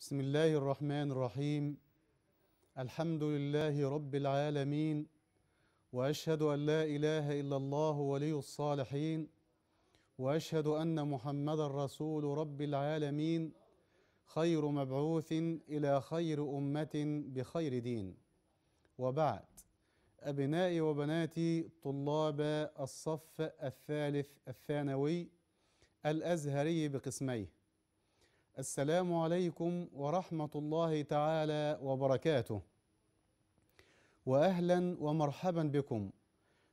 بسم الله الرحمن الرحيم الحمد لله رب العالمين واشهد ان لا اله الا الله ولي الصالحين واشهد ان محمدا رسول رب العالمين خير مبعوث الى خير امه بخير دين وبعد ابنائي وبناتي طلاب الصف الثالث الثانوي الازهري بقسميه السلام عليكم ورحمة الله تعالى وبركاته. وأهلا ومرحبا بكم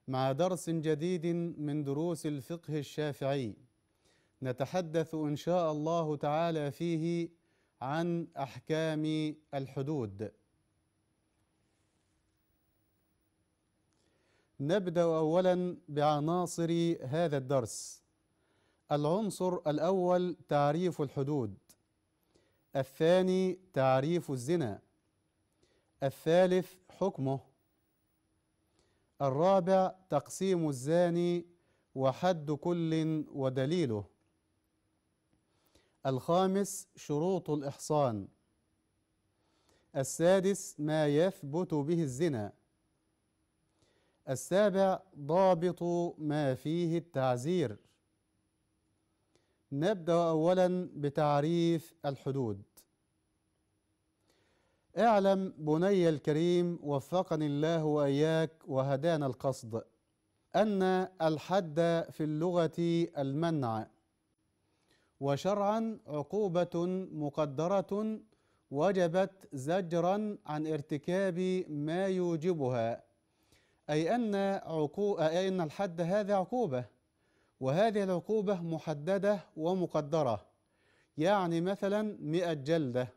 مع درس جديد من دروس الفقه الشافعي. نتحدث إن شاء الله تعالى فيه عن أحكام الحدود. نبدأ أولا بعناصر هذا الدرس. العنصر الأول تعريف الحدود. الثاني تعريف الزنا الثالث حكمه الرابع تقسيم الزاني وحد كل ودليله الخامس شروط الاحصان السادس ما يثبت به الزنا السابع ضابط ما فيه التعزير نبدأ أولا بتعريف الحدود اعلم بني الكريم وفقني الله وإياك وهدانا القصد أن الحد في اللغة المنع وشرعا عقوبة مقدرة وجبت زجرا عن ارتكاب ما يوجبها أي أن عقو... أي أن الحد هذا عقوبة وهذه العقوبة محددة ومقدرة يعني مثلا مئة جلدة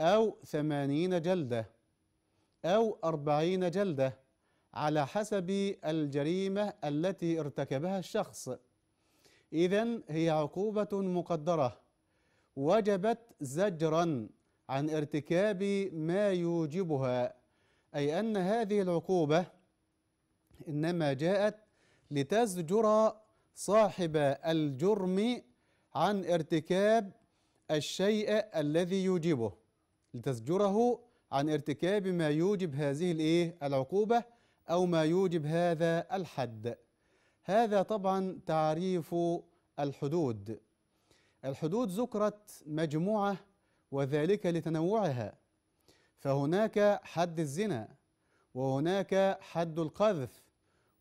أو ثمانين جلدة أو أربعين جلدة على حسب الجريمة التي ارتكبها الشخص إذا هي عقوبة مقدرة وجبت زجرا عن ارتكاب ما يوجبها أي أن هذه العقوبة إنما جاءت لتزجر صاحب الجرم عن ارتكاب الشيء الذي يوجبه لتزجره عن ارتكاب ما يوجب هذه الايه العقوبه او ما يوجب هذا الحد هذا طبعا تعريف الحدود الحدود ذكرت مجموعه وذلك لتنوعها فهناك حد الزنا وهناك حد القذف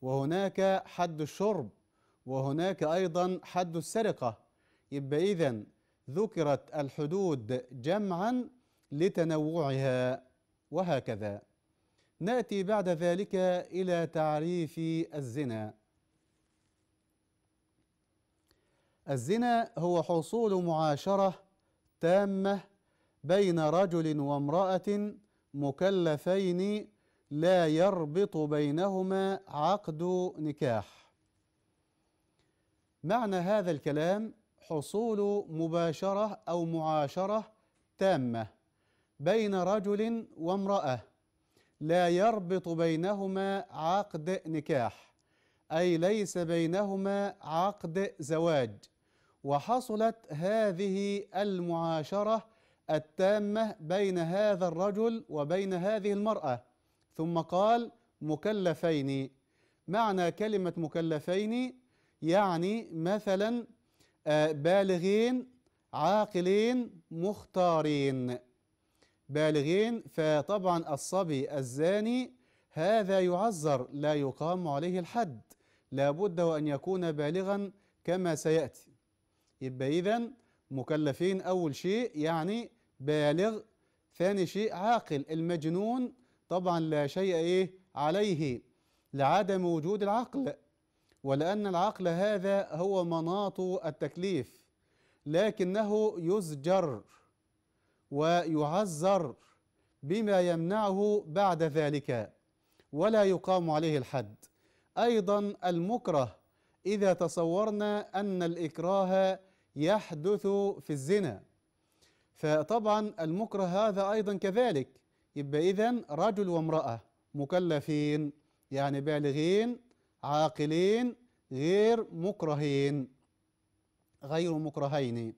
وهناك حد الشرب وهناك أيضا حد السرقة يبقى إذا ذكرت الحدود جمعا لتنوعها وهكذا نأتي بعد ذلك إلى تعريف الزنا الزنا هو حصول معاشرة تامة بين رجل وامرأة مكلفين لا يربط بينهما عقد نكاح معنى هذا الكلام حصول مباشره او معاشره تامه بين رجل وامراه لا يربط بينهما عقد نكاح اي ليس بينهما عقد زواج وحصلت هذه المعاشره التامه بين هذا الرجل وبين هذه المراه ثم قال مكلفين معنى كلمة مكلفين يعني مثلا آه، بالغين عاقلين مختارين بالغين فطبعا الصبي الزاني هذا يعذر لا يقام عليه الحد لا بد وأن يكون بالغا كما سيأتي يبقى إذا مكلفين أول شيء يعني بالغ ثاني شيء عاقل المجنون طبعا لا شيء إيه عليه لعدم وجود العقل ولأن العقل هذا هو مناط التكليف لكنه يزجر ويعذر بما يمنعه بعد ذلك ولا يقام عليه الحد أيضا المكره إذا تصورنا أن الإكراه يحدث في الزنا فطبعا المكره هذا أيضا كذلك يبقى إذا رجل وامرأة مكلفين يعني بالغين عاقلين غير مكرهين غير مكرهين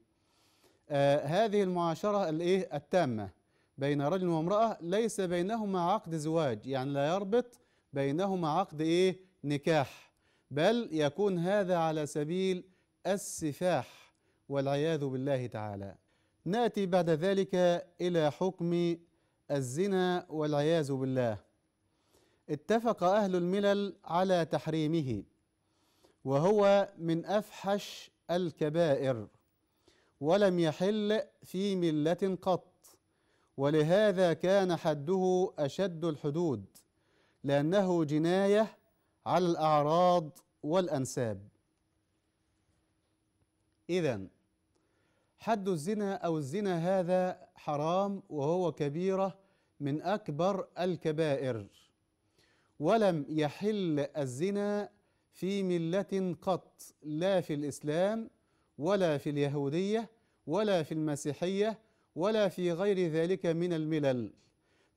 آه هذه المعاشرة الإيه التامة بين رجل وامرأة ليس بينهما عقد زواج يعني لا يربط بينهما عقد إيه نكاح بل يكون هذا على سبيل السفاح والعياذ بالله تعالى ناتي بعد ذلك الى حكم الزنا والعياذ بالله اتفق أهل الملل على تحريمه وهو من أفحش الكبائر ولم يحل في ملة قط ولهذا كان حده أشد الحدود لأنه جناية على الأعراض والأنساب إذا حد الزنا أو الزنا هذا حرام وهو كبيرة من أكبر الكبائر ولم يحل الزنا في ملة قط لا في الإسلام ولا في اليهودية ولا في المسيحية ولا في غير ذلك من الملل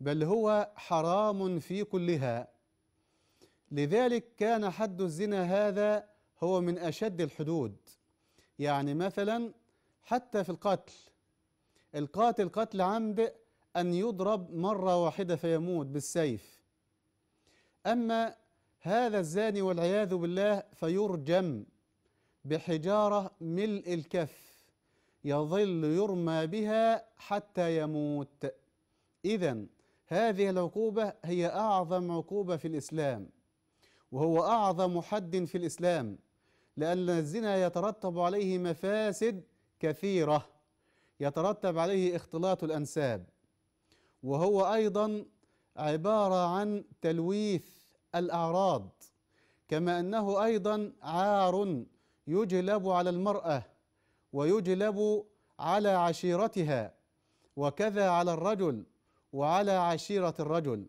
بل هو حرام في كلها لذلك كان حد الزنا هذا هو من أشد الحدود يعني مثلا حتى في القتل القاتل قتل عمد أن يضرب مرة واحدة فيموت بالسيف أما هذا الزاني والعياذ بالله فيرجم بحجارة ملء الكف يظل يرمى بها حتى يموت إذا هذه العقوبة هي أعظم عقوبة في الإسلام وهو أعظم حد في الإسلام لأن الزنا يترتب عليه مفاسد كثيرة يترتب عليه اختلاط الأنساب وهو ايضا عباره عن تلويث الاعراض كما انه ايضا عار يجلب على المراه ويجلب على عشيرتها وكذا على الرجل وعلى عشيره الرجل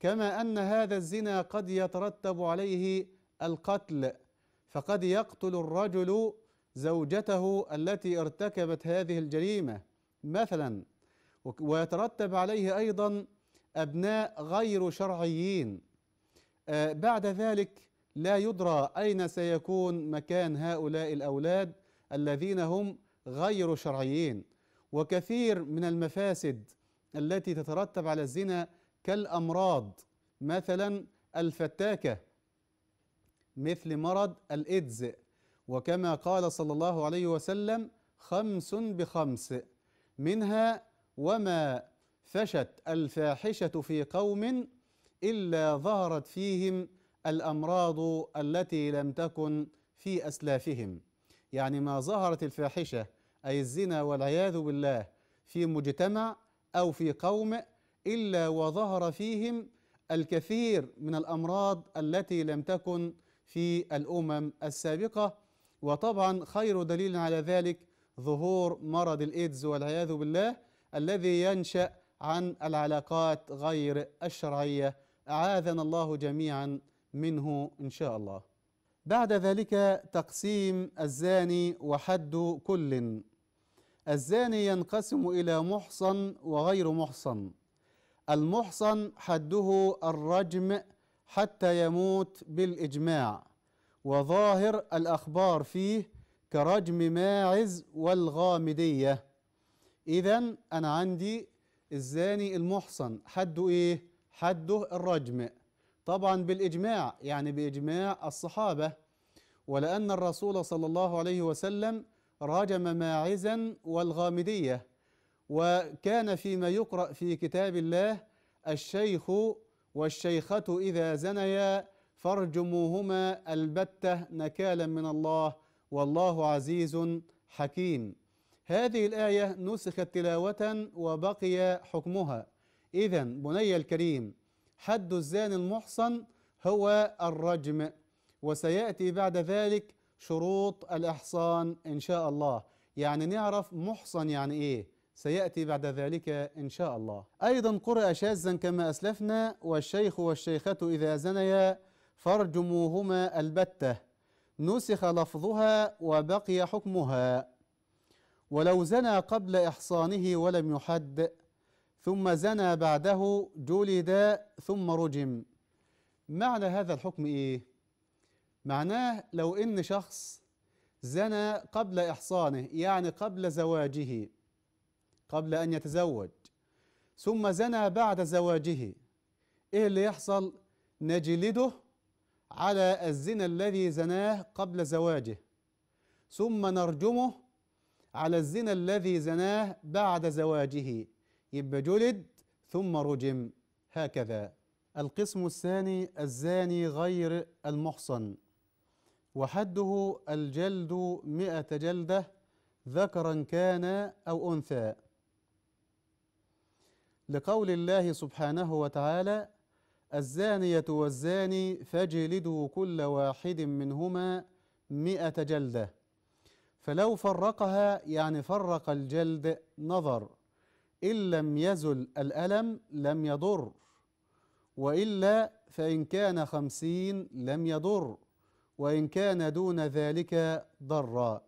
كما ان هذا الزنا قد يترتب عليه القتل فقد يقتل الرجل زوجته التي ارتكبت هذه الجريمه مثلا ويترتب عليه أيضا أبناء غير شرعيين آه، بعد ذلك لا يدرى أين سيكون مكان هؤلاء الأولاد الذين هم غير شرعيين وكثير من المفاسد التي تترتب على الزنا كالأمراض مثلا الفتاكة مثل مرض الإدز وكما قال صلى الله عليه وسلم خمس بخمس منها وما فشت الفاحشه في قوم الا ظهرت فيهم الامراض التي لم تكن في اسلافهم يعني ما ظهرت الفاحشه اي الزنا والعياذ بالله في مجتمع او في قوم الا وظهر فيهم الكثير من الامراض التي لم تكن في الامم السابقه وطبعا خير دليل على ذلك ظهور مرض الايدز والعياذ بالله الذي ينشا عن العلاقات غير الشرعيه اعاذنا الله جميعا منه ان شاء الله بعد ذلك تقسيم الزاني وحد كل الزاني ينقسم الى محصن وغير محصن المحصن حده الرجم حتى يموت بالاجماع وظاهر الاخبار فيه كرجم ماعز والغامديه إذا أنا عندي الزاني المحصن حده إيه؟ حده الرجم طبعا بالإجماع يعني بإجماع الصحابة ولأن الرسول صلى الله عليه وسلم رجم ماعزا والغامدية وكان فيما يقرأ في كتاب الله الشيخ والشيخة إذا زنيا فارجموهما البتة نكالا من الله والله عزيز حكيم هذه الآية نسخت تلاوة وبقي حكمها إذا بني الكريم حد الزان المحصن هو الرجم وسيأتي بعد ذلك شروط الإحصان إن شاء الله يعني نعرف محصن يعني إيه سيأتي بعد ذلك إن شاء الله أيضا قرأ شاذا كما أسلفنا والشيخ والشيخة إذا زنيا فارجموهما البتة نسخ لفظها وبقي حكمها ولو زنى قبل إحصانه ولم يحد ثم زنى بعده جلد ثم رجم معنى هذا الحكم إيه؟ معناه لو إن شخص زنى قبل إحصانه يعني قبل زواجه قبل أن يتزوج ثم زنى بعد زواجه إيه اللي يحصل؟ نجلده على الزنا الذي زناه قبل زواجه ثم نرجمه على الزنا الذي زناه بعد زواجه يبقى جلد ثم رجم هكذا القسم الثاني الزاني غير المحصن وحده الجلد مئة جلدة ذكرا كان أو أنثى لقول الله سبحانه وتعالى الزانية والزاني فاجلدوا كل واحد منهما مئة جلدة فلو فرقها يعني فرق الجلد نظر إن لم يزل الألم لم يضر وإلا فإن كان خمسين لم يضر وإن كان دون ذلك ضرا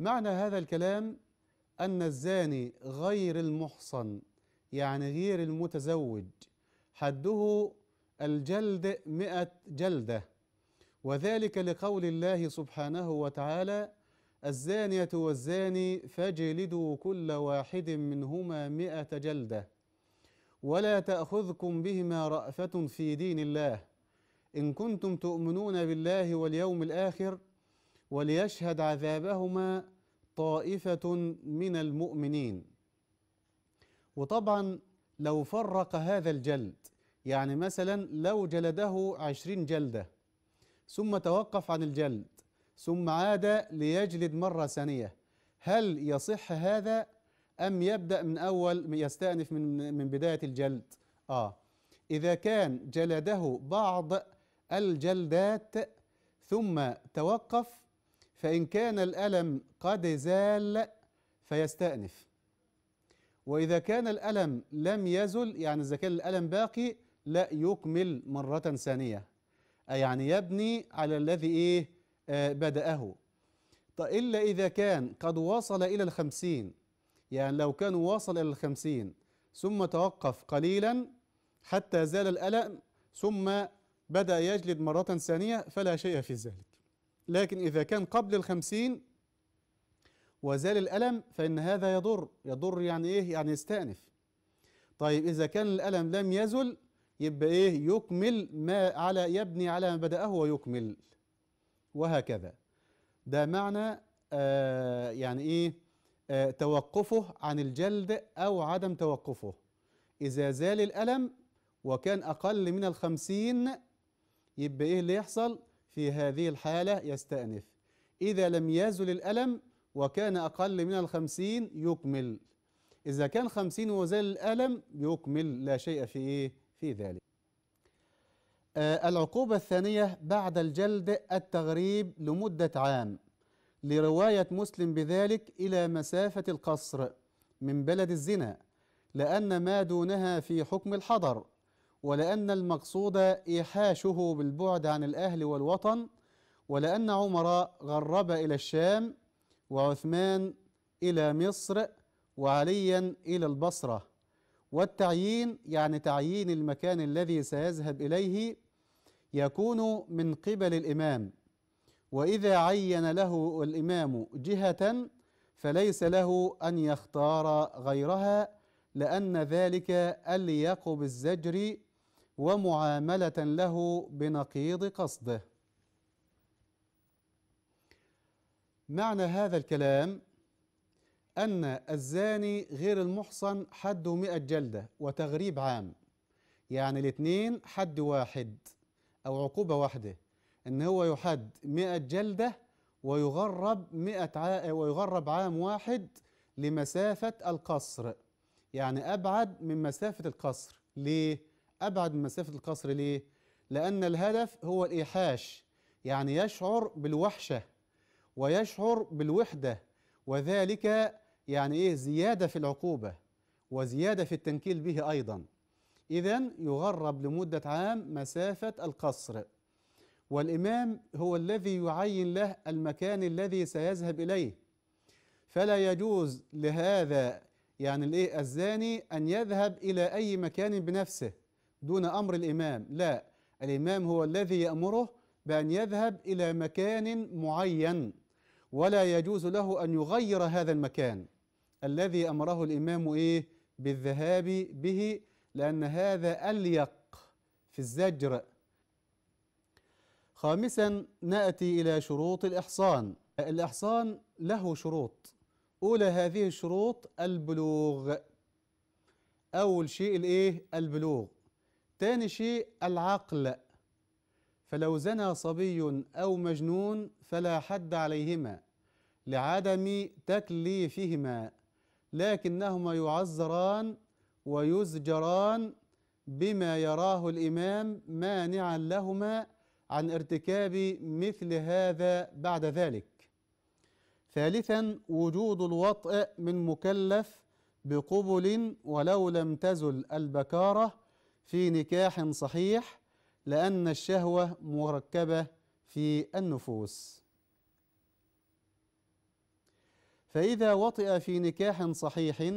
معنى هذا الكلام أن الزاني غير المحصن يعني غير المتزوج حده الجلد مئة جلدة وذلك لقول الله سبحانه وتعالى الزانية والزاني فاجلدوا كل واحد منهما مئة جلدة ولا تأخذكم بهما رأفة في دين الله إن كنتم تؤمنون بالله واليوم الآخر وليشهد عذابهما طائفة من المؤمنين وطبعا لو فرق هذا الجلد يعني مثلا لو جلده عشرين جلده ثم توقف عن الجلد ثم عاد ليجلد مرة ثانية هل يصح هذا أم يبدأ من أول يستأنف من, من بداية الجلد آه إذا كان جلده بعض الجلدات ثم توقف فإن كان الألم قد زال فيستأنف وإذا كان الألم لم يزل يعني إذا كان الألم باقي لا يكمل مرة ثانية يعني يبني على الذي إيه آه، بدأه طيب، إلا إذا كان قد وصل إلى الخمسين يعني لو كان وصل إلى الخمسين ثم توقف قليلا حتى زال الألم ثم بدأ يجلد مرة ثانية فلا شيء في ذلك لكن إذا كان قبل الخمسين وزال الألم فإن هذا يضر يضر يعني إيه يعني يستأنف طيب إذا كان الألم لم يزل يبقى ايه يكمل ما على يبني على ما بدأه ويكمل وهكذا ده معنى آه يعني ايه آه توقفه عن الجلد او عدم توقفه اذا زال الالم وكان اقل من الخمسين يبقى ايه اللي يحصل في هذه الحالة يستأنف اذا لم يزل الالم وكان اقل من الخمسين يكمل اذا كان خمسين وزال الالم يكمل لا شيء في ايه في ذلك آه، العقوبة الثانية بعد الجلد التغريب لمدة عام لرواية مسلم بذلك إلى مسافة القصر من بلد الزنا لأن ما دونها في حكم الحضر ولأن المقصود إيحاشه بالبعد عن الأهل والوطن ولأن عمر غرب إلى الشام وعثمان إلى مصر وعليا إلى البصرة والتعيين يعني تعيين المكان الذي سيذهب إليه يكون من قبل الإمام وإذا عين له الإمام جهة فليس له أن يختار غيرها لأن ذلك أليق بالزجر ومعاملة له بنقيض قصده معنى هذا الكلام أن الزاني غير المحصن حده 100 جلدة وتغريب عام يعني الاثنين حد واحد أو عقوبة واحدة إن هو يحد 100 جلدة ويغرب 100 ع... ويغرب عام واحد لمسافة القصر يعني أبعد من مسافة القصر ليه؟ أبعد من مسافة القصر ليه؟ لأن الهدف هو الإيحاش يعني يشعر بالوحشة ويشعر بالوحدة وذلك يعني ايه زياده في العقوبه وزياده في التنكيل به ايضا اذا يغرب لمده عام مسافه القصر والامام هو الذي يعين له المكان الذي سيذهب اليه فلا يجوز لهذا يعني الايه الزاني ان يذهب الى اي مكان بنفسه دون امر الامام لا الامام هو الذي يامره بان يذهب الى مكان معين ولا يجوز له أن يغير هذا المكان الذي أمره الإمام إيه بالذهاب به لأن هذا أليق في الزجر خامسا نأتي إلى شروط الإحصان الإحصان له شروط أولى هذه الشروط البلوغ أول شيء الإيه البلوغ ثاني شيء العقل فلو زنى صبي أو مجنون فلا حد عليهما لعدم تكليفهما لكنهما يعزران ويزجران بما يراه الامام مانعا لهما عن ارتكاب مثل هذا بعد ذلك ثالثا وجود الوطء من مكلف بقبل ولو لم تزل البكاره في نكاح صحيح لان الشهوه مركبه في النفوس فإذا وطئ في نكاح صحيح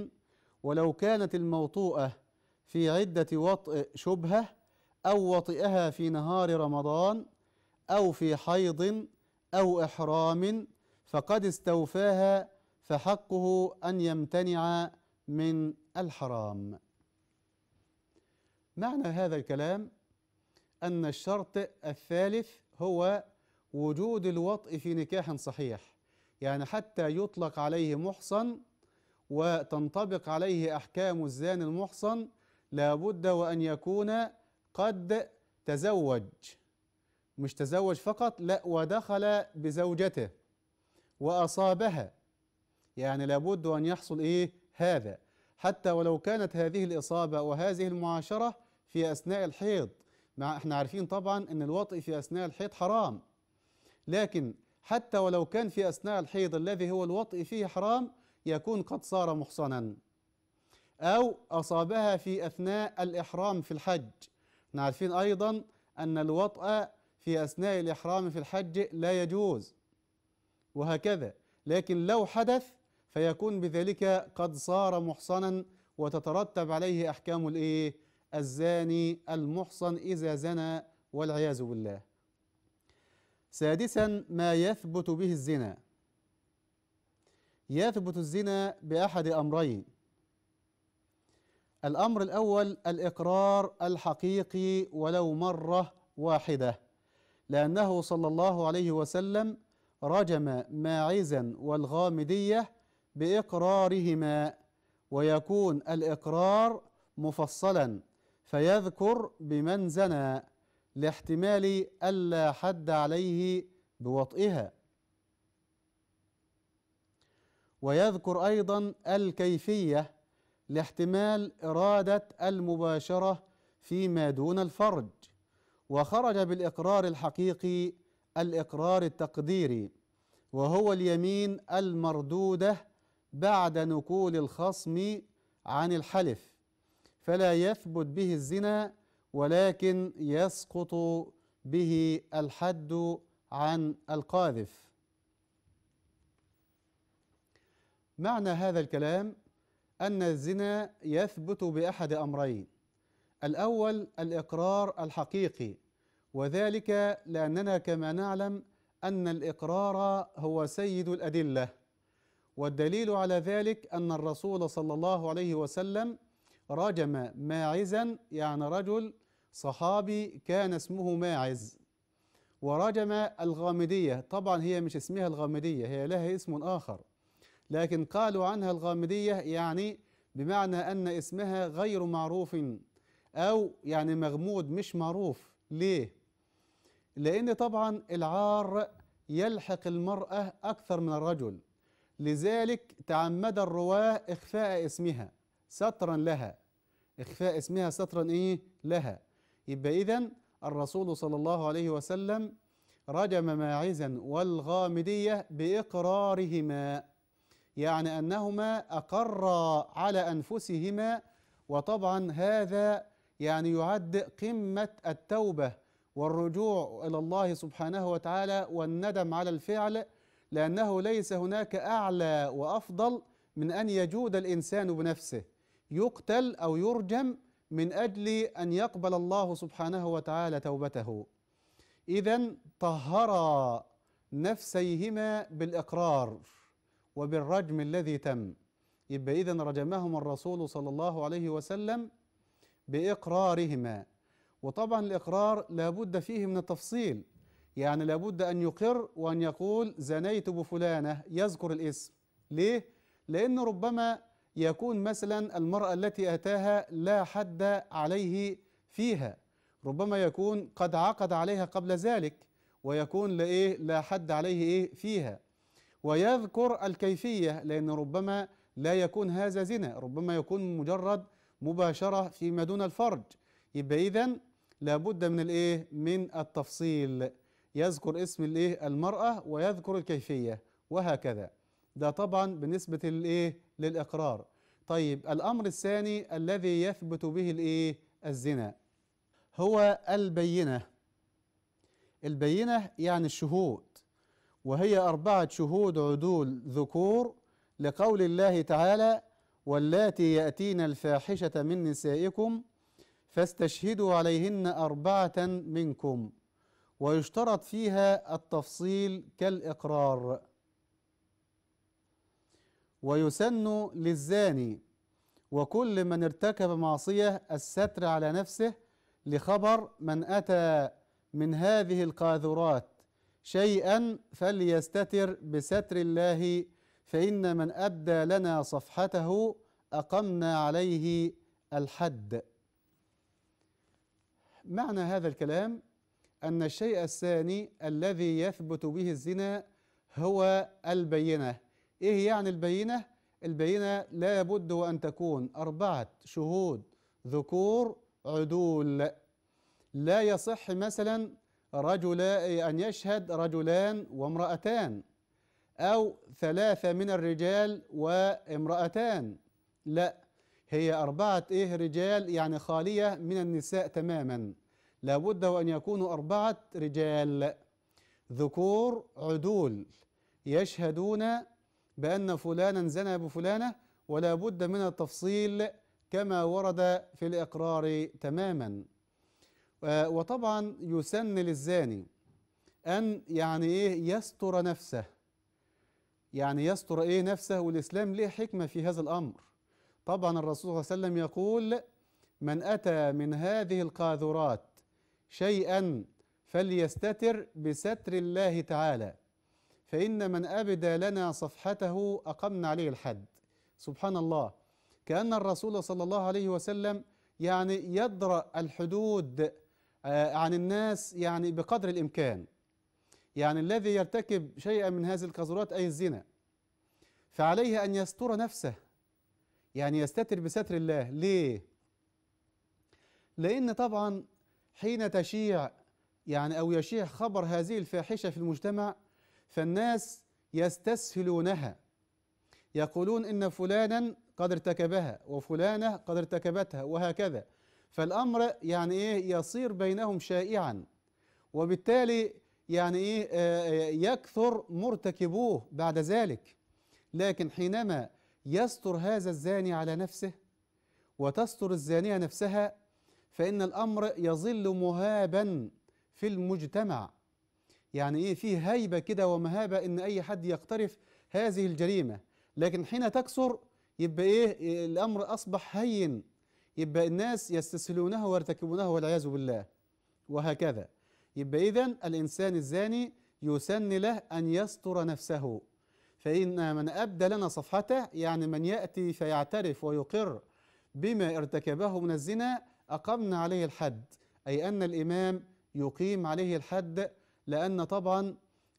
ولو كانت الموطوءة في عدة وطئ شبهة أو وطئها في نهار رمضان أو في حيض أو إحرام فقد استوفاها فحقه أن يمتنع من الحرام. معنى هذا الكلام أن الشرط الثالث هو وجود الوطء في نكاح صحيح يعني حتى يطلق عليه محصن وتنطبق عليه أحكام الزان المحصن لابد وأن يكون قد تزوج مش تزوج فقط لا ودخل بزوجته وأصابها يعني لابد أن يحصل إيه هذا حتى ولو كانت هذه الإصابة وهذه المعاشرة في أثناء الحيض مع احنا عارفين طبعا أن الوطئ في أثناء الحيض حرام لكن حتى ولو كان في أثناء الحيض الذي هو الوطء فيه حرام يكون قد صار محصنا أو أصابها في أثناء الإحرام في الحج احنا عارفين أيضا أن الوطء في أثناء الإحرام في الحج لا يجوز وهكذا لكن لو حدث فيكون بذلك قد صار محصنا وتترتب عليه أحكام الإيه؟ الزاني المحصن إذا زنى والعياذ بالله سادسا ما يثبت به الزنا يثبت الزنا بأحد أمرين الأمر الأول الإقرار الحقيقي ولو مرة واحدة لأنه صلى الله عليه وسلم رجم ماعزا والغامدية بإقرارهما ويكون الإقرار مفصلا فيذكر بمن زنى لاحتمال ألا حد عليه بوطئها ويذكر أيضا الكيفية لاحتمال إرادة المباشرة فيما دون الفرج وخرج بالإقرار الحقيقي الإقرار التقديري وهو اليمين المردودة بعد نكول الخصم عن الحلف فلا يثبت به الزنا ولكن يسقط به الحد عن القاذف معنى هذا الكلام ان الزنا يثبت باحد امرين الاول الاقرار الحقيقي وذلك لاننا كما نعلم ان الاقرار هو سيد الادله والدليل على ذلك ان الرسول صلى الله عليه وسلم رجم ماعزا يعني رجل صحابي كان اسمه ماعز ورجم الغامدية طبعا هي مش اسمها الغامدية هي لها اسم آخر لكن قالوا عنها الغامدية يعني بمعنى أن اسمها غير معروف أو يعني مغمود مش معروف ليه؟ لأن طبعا العار يلحق المرأة أكثر من الرجل لذلك تعمد الرواة إخفاء اسمها سترا لها إخفاء اسمها سترا إيه؟ لها يبقى إذا الرسول صلى الله عليه وسلم رجم ماعزا والغامدية بإقرارهما يعني أنهما أقرا على أنفسهما وطبعا هذا يعني يعد قمة التوبة والرجوع إلى الله سبحانه وتعالى والندم على الفعل لأنه ليس هناك أعلى وأفضل من أن يجود الإنسان بنفسه يقتل أو يرجم من أجل أن يقبل الله سبحانه وتعالى توبته إذا طهرا نفسيهما بالإقرار وبالرجم الذي تم يبقى إذا رجمهما الرسول صلى الله عليه وسلم بإقرارهما وطبعا الإقرار لابد فيه من التفصيل يعني لابد أن يقر وأن يقول زنيت بفلانة يذكر الاسم ليه؟ لأن ربما يكون مثلا المرأة التي أتاها لا حد عليه فيها ربما يكون قد عقد عليها قبل ذلك ويكون لإيه لا حد عليه إيه فيها ويذكر الكيفية لأن ربما لا يكون هذا زنا ربما يكون مجرد مباشرة فيما دون الفرج يبقى إذا لابد من الإيه من التفصيل يذكر اسم الإيه المرأة ويذكر الكيفية وهكذا ده طبعا بالنسبة للإيه؟ للإقرار طيب الأمر الثاني الذي يثبت به الإيه؟ الزنا هو البينة البينة يعني الشهود وهي أربعة شهود عدول ذكور لقول الله تعالى واللاتي يأتين الفاحشة من نسائكم فاستشهدوا عليهن أربعة منكم ويشترط فيها التفصيل كالإقرار ويسن للزاني وكل من ارتكب معصية الستر على نفسه لخبر من أتى من هذه القاذورات شيئا فليستتر بستر الله فإن من أبدى لنا صفحته أقمنا عليه الحد معنى هذا الكلام أن الشيء الثاني الذي يثبت به الزنا هو البينة إيه يعني البينة؟ البينة لا بد وأن تكون أربعة شهود ذكور عدول لا يصح مثلا رجل إيه، أن يشهد رجلان وامرأتان أو ثلاثة من الرجال وامرأتان لا هي أربعة إيه رجال يعني خالية من النساء تماما لابد وأن يكونوا أربعة رجال ذكور عدول يشهدون بأن فلانا زنى بفلانة ولا بد من التفصيل كما ورد في الإقرار تماما آه، وطبعا يسن للزاني أن يعني إيه يستر نفسه يعني يستر إيه نفسه والإسلام ليه حكمة في هذا الأمر طبعا الرسول صلى الله عليه وسلم يقول من أتى من هذه القاذورات شيئا فليستتر بستر الله تعالى فإن من أبدى لنا صفحته أقمنا عليه الحد سبحان الله كأن الرسول صلى الله عليه وسلم يعني يدرأ الحدود آه، عن الناس يعني بقدر الإمكان يعني الذي يرتكب شيئا من هذه القذورات أي الزنا فعليه أن يستر نفسه يعني يستتر بستر الله ليه؟ لأن طبعا حين تشيع يعني أو يشيع خبر هذه الفاحشة في المجتمع فالناس يستسهلونها يقولون ان فلانا قد ارتكبها وفلانه قد ارتكبتها وهكذا فالامر يعني ايه يصير بينهم شائعا وبالتالي يعني ايه آه، آه، يكثر مرتكبوه بعد ذلك لكن حينما يستر هذا الزاني على نفسه وتستر الزانيه نفسها فان الامر يظل مهابا في المجتمع يعني ايه فيه هيبه كده ومهابه ان اي حد يقترف هذه الجريمه لكن حين تكثر يبقى ايه الامر اصبح هين يبقى الناس يستسهلونه ويرتكبونه والعياذ بالله وهكذا يبقى اذا الانسان الزاني يسن له ان يستر نفسه فان من ابدى لنا صفحته يعني من ياتي فيعترف ويقر بما ارتكبه من الزنا اقمنا عليه الحد اي ان الامام يقيم عليه الحد لأن طبعا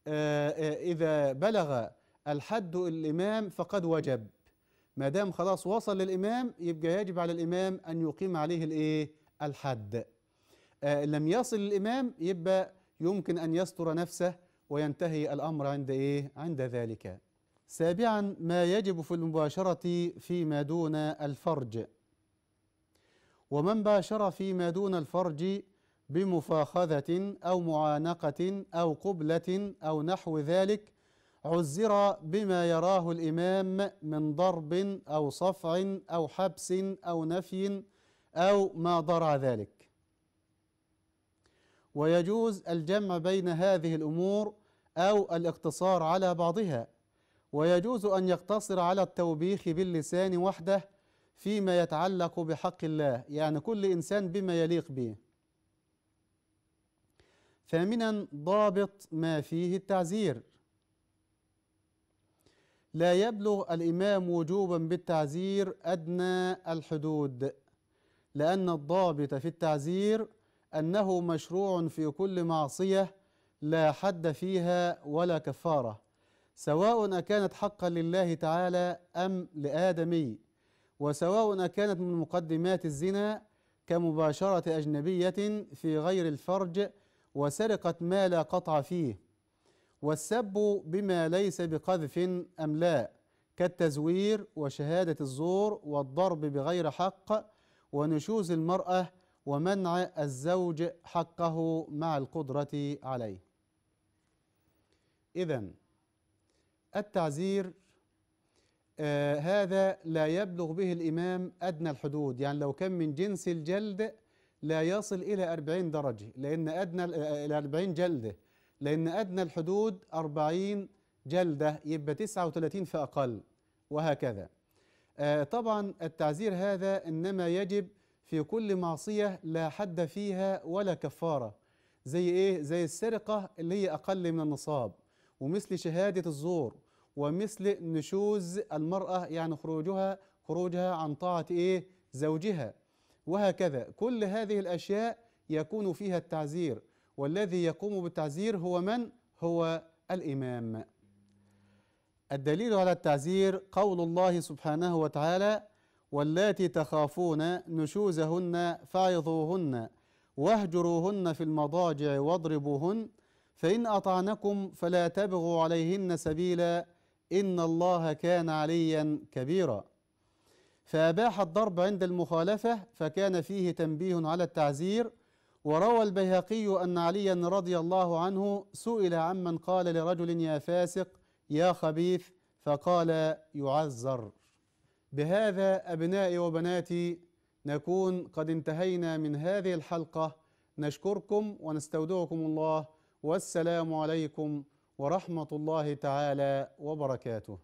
آه، آه، إذا بلغ الحد الإمام فقد وجب ما دام خلاص وصل للإمام يبقى يجب على الإمام أن يقيم عليه الإيه الحد آه، لم يصل الإمام يبقى يمكن أن يستر نفسه وينتهي الأمر عند إيه عند ذلك سابعا ما يجب في المباشرة فيما دون الفرج ومن باشر فيما دون الفرج بمفاخذة أو معانقة أو قبلة أو نحو ذلك عزر بما يراه الإمام من ضرب أو صفع أو حبس أو نفي أو ما ضرع ذلك ويجوز الجمع بين هذه الأمور أو الاقتصار على بعضها ويجوز أن يقتصر على التوبيخ باللسان وحده فيما يتعلق بحق الله يعني كل إنسان بما يليق به ثامنا ضابط ما فيه التعزير لا يبلغ الإمام وجوبا بالتعزير أدنى الحدود لأن الضابط في التعزير أنه مشروع في كل معصية لا حد فيها ولا كفارة سواء أكانت حقا لله تعالى أم لآدمي وسواء أكانت من مقدمات الزنا كمباشرة أجنبية في غير الفرج وسرقت ما لا قطع فيه والسب بما ليس بقذف أم لا كالتزوير وشهادة الزور والضرب بغير حق ونشوز المرأة ومنع الزوج حقه مع القدرة عليه إذا التعزير آه هذا لا يبلغ به الإمام أدنى الحدود يعني لو كان من جنس الجلد لا يصل إلى 40 درجة لأن أدنى إلى 40 جلدة لأن أدنى الحدود 40 جلدة يبقى 39 فأقل وهكذا آه، طبعا التعزير هذا إنما يجب في كل معصية لا حد فيها ولا كفارة زي إيه؟ زي السرقة اللي هي أقل من النصاب ومثل شهادة الزور ومثل نشوز المرأة يعني خروجها خروجها عن طاعة إيه؟ زوجها وهكذا كل هذه الأشياء يكون فيها التعزير والذي يقوم بالتعزير هو من؟ هو الإمام الدليل على التعزير قول الله سبحانه وتعالى واللاتي تخافون نشوزهن فعظوهن واهجروهن في المضاجع واضربوهن فإن أطعنكم فلا تبغوا عليهن سبيلا إن الله كان عليا كبيرا فأباح الضرب عند المخالفة فكان فيه تنبيه على التعزير وروى البيهقي أن عليا رضي الله عنه سئل عمن قال لرجل يا فاسق يا خبيث فقال يعزر بهذا أبنائي وبناتي نكون قد انتهينا من هذه الحلقة نشكركم ونستودعكم الله والسلام عليكم ورحمة الله تعالى وبركاته